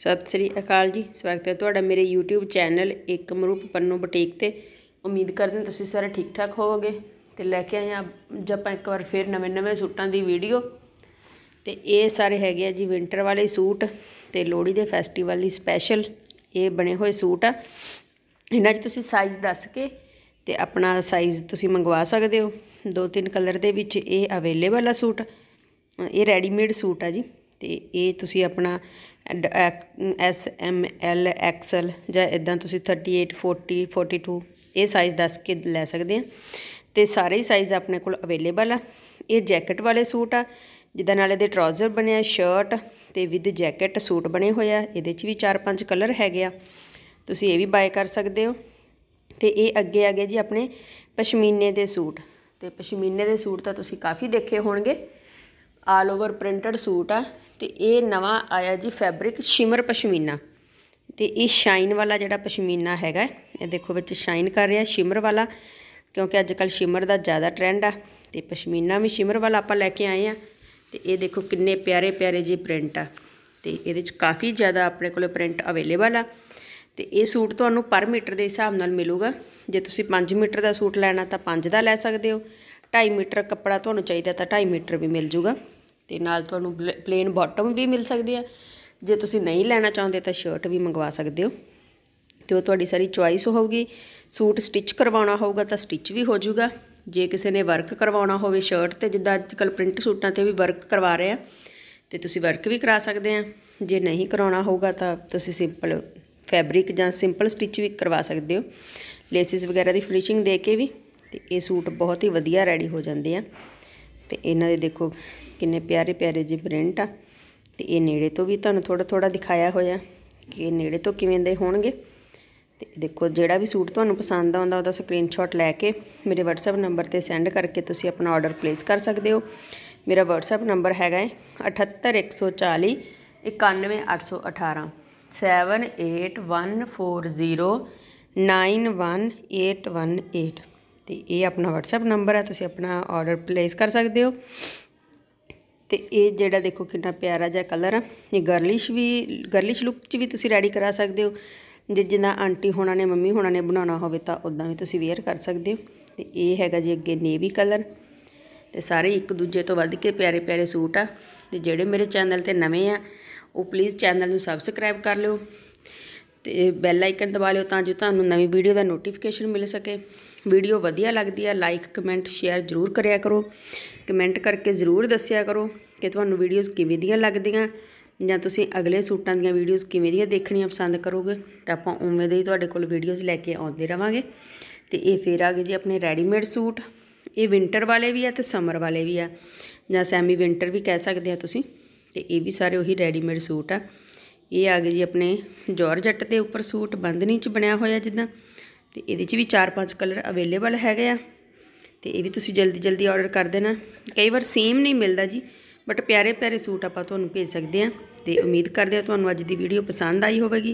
ਸਤਿ ਸ੍ਰੀ ਅਕਾਲ ਜੀ ਸਵਾਗਤ ਹੈ ਤੁਹਾਡਾ ਮੇਰੇ YouTube ਚੈਨਲ ਇੱਕ ਮਰੂਪ ਪੰਨੂ ਬੁਟੀਕ ਤੇ ਉਮੀਦ ਕਰਦੇ ਹਾਂ ਤੁਸੀਂ ਸਾਰੇ ਠੀਕ ਠਾਕ ਹੋਵੋਗੇ ਤੇ ਲੈ ਕੇ ਆਏ ਆ ਜੱਪਾ ਆਪਾਂ ਇੱਕ ਵਾਰ ਫੇਰ ਨਵੇਂ-ਨਵੇਂ ਸੂਟਾਂ ਦੀ ਵੀਡੀਓ ਤੇ ਇਹ ਸਾਰੇ ਹੈਗੇ ਆ ਜੀ ਵਿంటర్ ਵਾਲੇ ਸੂਟ ਤੇ ਲੋਹੜੀ ਦੇ ਫੈਸਟੀਵਲ ਲਈ ਸਪੈਸ਼ਲ ਇਹ ਬਣੇ ਹੋਏ ਸੂਟ ਆ ਇਹਨਾਂ 'ਚ ਤੁਸੀਂ ਸਾਈਜ਼ ਦੱਸ ਕੇ ਤੇ ਆਪਣਾ ਸਾਈਜ਼ ਤੁਸੀਂ ਮੰਗਵਾ ਸਕਦੇ ਹੋ ਦੋ ਤਿੰਨ ਕਲਰ ਦੇ ਵਿੱਚ ਇਹ ਅਵੇਲੇਬਲ ਆ ਸੂਟ ਇਹ ਰੈਡੀਮੇਡ ਸੂਟ ਆ ਜੀ ਤੇ ਇਹ ਤੁਸੀਂ ਆਪਣਾ ਐਸ ਐਮ ਐਲ ਐਕਸਲ ਜਾਂ ਇਦਾਂ ਤੁਸੀਂ 38 40 42 ਇਹ ਸਾਈਜ਼ ਦੱਸ ਕੇ ਲੈ ਸਕਦੇ ਆ ਤੇ ਸਾਰੇ ਹੀ ਸਾਈਜ਼ ਆਪਣੇ ਕੋਲ ਅਵੇਲੇਬਲ ਆ ਇਹ ਜੈਕਟ ਵਾਲੇ ਸੂਟ ਆ ਜਿੱਦਾਂ ਨਾਲ ਇਹਦੇ ਟਰਾਊਜ਼ਰ ਬਣਿਆ ਸ਼ਰਟ ਤੇ ਵਿਦ ਜੈਕਟ ਸੂਟ ਬਣੇ ਹੋਏ ਆ ਇਹਦੇ 'ਚ ਵੀ 4-5 ਕਲਰ ਹੈਗੇ ਆ ਤੁਸੀਂ ਇਹ ਵੀ ਬਾਏ ਕਰ ਸਕਦੇ ਹੋ ਤੇ ਇਹ ਅੱਗੇ ਆ ਗਏ ਜੀ ਆਪਣੇ ਪਸ਼ਮੀਨੇ ਦੇ ਸੂਟ ਤੇ ਪਸ਼ਮੀਨੇ ਦੇ ਸੂਟ ਤਾਂ ਤੁਸੀਂ ਕਾਫੀ ਦੇਖੇ ਹੋਣਗੇ ਆਲ ਓਵਰ ਪ੍ਰਿੰਟਡ ਸੂਟ ਆ ਤੇ ਇਹ ਨਵਾਂ ਆਇਆ ਜੀ ਫੈਬਰਿਕ ਸ਼ਿਮਰ ਪਸ਼ਮੀਨਾ ਤੇ ਇਹ ਸ਼ਾਈਨ ਵਾਲਾ ਜਿਹੜਾ ਪਸ਼ਮੀਨਾ ਹੈਗਾ ਇਹ ਦੇਖੋ ਵਿੱਚ ਸ਼ਾਈਨ ਕਰ ਰਿਹਾ ਸ਼ਿਮਰ ਵਾਲਾ ਕਿਉਂਕਿ ਅੱਜ ਕੱਲ ਸ਼ਿਮਰ ਦਾ ਜ਼ਿਆਦਾ ਟ੍ਰੈਂਡ ਆ ਤੇ ਪਸ਼ਮੀਨਾ ਵੀ ਸ਼ਿਮਰ ਵਾਲਾ ਆਪਾਂ ਲੈ ਕੇ ਆਏ ਆ ਤੇ ਇਹ ਦੇਖੋ ਕਿੰਨੇ ਪਿਆਰੇ ਪਿਆਰੇ ਜੀ ਪ੍ਰਿੰਟ ਆ ਤੇ ਇਹਦੇ ਵਿੱਚ ਕਾਫੀ ਜ਼ਿਆਦਾ ਆਪਣੇ ਕੋਲੇ ਪ੍ਰਿੰਟ ਅਵੇਲੇਬਲ ਆ ਤੇ ਇਹ ਸੂਟ ਤੁਹਾਨੂੰ ਪਰ ਮੀਟਰ ਦੇ ਹਿਸਾਬ ਨਾਲ ਮਿਲੂਗਾ ਜੇ ਤੁਸੀਂ 5 ਮੀਟਰ ਦਾ ਸੂਟ ਲੈਣਾ ਤਾਂ 5 ਦਾ ਲੈ ਸਕਦੇ ਹੋ 2.5 ਮੀਟਰ ਕੱਪੜਾ ਤੁਹਾਨੂੰ ਚਾਹੀਦਾ ਤਾਂ 2.5 ਮੀਟਰ ਵੀ ਮਿਲ ਜੂਗਾ ਤੇ ਨਾਲ ਤੁਹਾਨੂੰ ਪਲੇਨ ਬਾਟਮ ਵੀ ਮਿਲ ਸਕਦੀ ਹੈ ਜੇ ਤੁਸੀਂ ਨਹੀਂ ਲੈਣਾ ਚਾਹੁੰਦੇ ਤਾਂ ਸ਼ਰਟ ਵੀ ਮੰਗਵਾ ਸਕਦੇ ਹੋ ਤੇ ਉਹ ਤੁਹਾਡੀ ਸਾਰੀ ਚੁਆਇਸ ਹੋਊਗੀ ਸੂਟ ਸਟਿਚ ਕਰਵਾਉਣਾ ਹੋਊਗਾ ਤਾਂ ਸਟਿਚ ਵੀ ਹੋ ਜਾਊਗਾ ਜੇ ਕਿਸੇ ਨੇ ਵਰਕ ਕਰਵਾਉਣਾ ਹੋਵੇ ਸ਼ਰਟ ਤੇ ਜਿੱਦਾਂ ਅੱਜਕੱਲ ਪ੍ਰਿੰਟ ਸੂਟਾਂ ਤੇ ਵੀ ਵਰਕ ਕਰਵਾ ਰਹੇ ਆ ਤੇ ਤੁਸੀਂ ਵਰਕ ਵੀ ਕਰਾ ਸਕਦੇ ਆ ਜੇ ਨਹੀਂ ਕਰਾਉਣਾ ਹੋਊਗਾ ਤਾਂ ਤੁਸੀਂ ਸਿੰਪਲ ਫੈਬਰਿਕ ਜਾਂ ਸਿੰਪਲ ਸਟਿਚ ਵੀ ਕਰਵਾ ਸਕਦੇ ਹੋ ਲੇਸਿਸ ਵਗੈਰਾ ਦੀ ਫਿਨਿਸ਼ਿੰਗ ਦੇ ਕੇ ਵੀ ਤੇ ਇਹ ਸੂਟ ਬਹੁਤ ਹੀ ਵਧੀਆ ਰੈਡੀ ਹੋ ਜਾਂਦੇ ਆ ਤੇ ਇਹਨਾਂ ਦੇ ਦੇਖੋ ਕਿੰਨੇ ਪਿਆਰੇ ਪਿਆਰੇ ਜਿਹੇ ਪ੍ਰਿੰਟ ਆ ਤੇ ਇਹ ਨੇੜੇ ਤੋਂ ਵੀ ਤੁਹਾਨੂੰ ਥੋੜਾ ਥੋੜਾ ਦਿਖਾਇਆ ਹੋਇਆ ਕਿ ਇਹ ਨੇੜੇ ਤੋਂ ਕਿਵੇਂ ਦੇ ਹੋਣਗੇ ਤੇ ਦੇਖੋ ਜਿਹੜਾ ਵੀ ਸੂਟ ਤੁਹਾਨੂੰ ਪਸੰਦ ਆਉਂਦਾ ਉਹਦਾ ਸਕਰੀਨਸ਼ਾਟ ਲੈ ਕੇ ਮੇਰੇ WhatsApp ਨੰਬਰ ਤੇ ਸੈਂਡ ਕਰਕੇ ਤੁਸੀਂ ਆਪਣਾ ਆਰਡਰ ਪਲੇਸ ਕਰ ਸਕਦੇ ਹੋ ਮੇਰਾ WhatsApp ਨੰਬਰ ਹੈਗਾ ਹੈ 78140 91818 ਤੇ ਇਹ ਆਪਣਾ WhatsApp ਨੰਬਰ ਹੈ ਤੁਸੀਂ ਆਪਣਾ ਆਰਡਰ ਪਲੇਸ ਕਰ ਸਕਦੇ ਹੋ ਤੇ ਇਹ ਜਿਹੜਾ ਦੇਖੋ ਕਿੰਨਾ ਪਿਆਰਾ ਜਿਹਾ ਕਲਰ ਆ ਇਹ ਗਰਲਿਸ਼ ਵੀ ਗਰਲਿਸ਼ ਲੁੱਕ 'ਚ ਵੀ ਤੁਸੀਂ ਰੈਡੀ ਕਰਾ ਸਕਦੇ ਹੋ ਜੇ ਜਿੰਨਾ ਆਂਟੀ ਹੋਣਾ ਨੇ ਮੰਮੀ ਹੋਣਾ ਨੇ ਬਣਾਉਣਾ ਹੋਵੇ ਤਾਂ ਉਦਾਂ ਵੀ ਤੁਸੀਂ ਵੇਅਰ ਕਰ ਸਕਦੇ ਹੋ ਤੇ ਇਹ ਹੈਗਾ ਜੀ ਅੱਗੇ ਨੇਵੀ ਕਲਰ ਤੇ ਸਾਰੇ ਇੱਕ ਦੂਜੇ ਤੋਂ ਵੱਧ ਕੇ ਪਿਆਰੇ ਪਿਆਰੇ ਸੂਟ ਆ ਤੇ ਜਿਹੜੇ ਮੇਰੇ ਚੈਨਲ ਤੇ ਨਵੇਂ ਆ ਉਹ ਪਲੀਜ਼ ਚੈਨਲ ਨੂੰ ਸਬਸਕ੍ਰਾਈਬ ਕਰ ਲਿਓ ਤੇ ਬੈਲ ਆਈਕਨ ਦਬਾ ਲਿਓ ਤਾਂ ਜੋ ਤੁਹਾਨੂੰ ਨਵੀਂ ਵੀਡੀਓ ਦਾ ਨੋਟੀਫਿਕੇਸ਼ਨ ਮਿਲ ਸਕੇ ਵੀਡੀਓ ਵਧੀਆ ਲੱਗਦੀ ਆ ਲਾਈਕ ਕਮੈਂਟ ਸ਼ੇਅਰ ਜ਼ਰੂਰ ਕਰਿਆ ਕਰੋ ਕਮੈਂਟ ਕਰਕੇ ਜ਼ਰੂਰ ਦੱਸਿਆ ਕਰੋ ਕਿ ਤੁਹਾਨੂੰ ਵੀਡੀਓਜ਼ ਕਿਵੇਂ ਦੀਆਂ ਲੱਗਦੀਆਂ ਜਾਂ ਤੁਸੀਂ ਅਗਲੇ ਸੂਟਾਂ ਦੀਆਂ ਵੀਡੀਓਜ਼ ਕਿਵੇਂ ਦੀਆਂ ਦੇਖਣੀਆਂ ਪਸੰਦ ਕਰੋਗੇ ਤਾਂ ਆਪਾਂ ਉਵੇਂ ਦੇ ਹੀ ਤੁਹਾਡੇ ਕੋਲ ਵੀਡੀਓਜ਼ ਲੈ ਕੇ ਆਉਂਦੇ ਰਵਾਂਗੇ ਤੇ ਇਹ ਫੇਰ ਆ ਗਏ ਜੀ ਆਪਣੇ ਰੈਡੀਮੇਡ ਸੂਟ ਇਹ ਵਿంటర్ ਵਾਲੇ ਵੀ ਆ ਤੇ ਸਮਰ ਵਾਲੇ ਵੀ ਆ ਜਾਂ ਸੈਮੀ ਵਿంటర్ ਵੀ ਕਹਿ ਸਕਦੇ ਆ ਤੁਸੀਂ ਤੇ ਇਹ ਵੀ ਸਾਰੇ ਉਹੀ ਰੈਡੀਮੇਡ ਸੂਟ ਆ ਇਹ ਆ ਗਏ ਜੀ ਆਪਣੇ ਜੌਰਜੱਟ ਦੇ ਉੱਪਰ ਸੂਟ ਬੰਦਨੀ ਚ ਬਣਿਆ ਹੋਇਆ ਜਿੱਦਾਂ ਤੇ ਇਹਦੇ 'ਚ ਵੀ 4-5 ਕਲਰ ਅਵੇਲੇਬਲ ਹੈਗੇ ਆ ਤੇ ਇਹ ਵੀ ਤੁਸੀਂ ਜਲਦੀ ਜਲਦੀ ਆਰਡਰ ਕਰ ਦੇਣਾ ਕਈ ਵਾਰ ਸੇਮ ਨਹੀਂ ਮਿਲਦਾ ਜੀ ਬਟ ਪਿਆਰੇ ਪਿਆਰੇ ਸੂਟ ਆਪਾਂ ਤੁਹਾਨੂੰ ਭੇਜ ਸਕਦੇ ਆ ਤੇ ਉਮੀਦ ਕਰਦੇ ਆ ਤੁਹਾਨੂੰ ਅੱਜ ਦੀ ਵੀਡੀਓ ਪਸੰਦ ਆਈ ਹੋਵੇਗੀ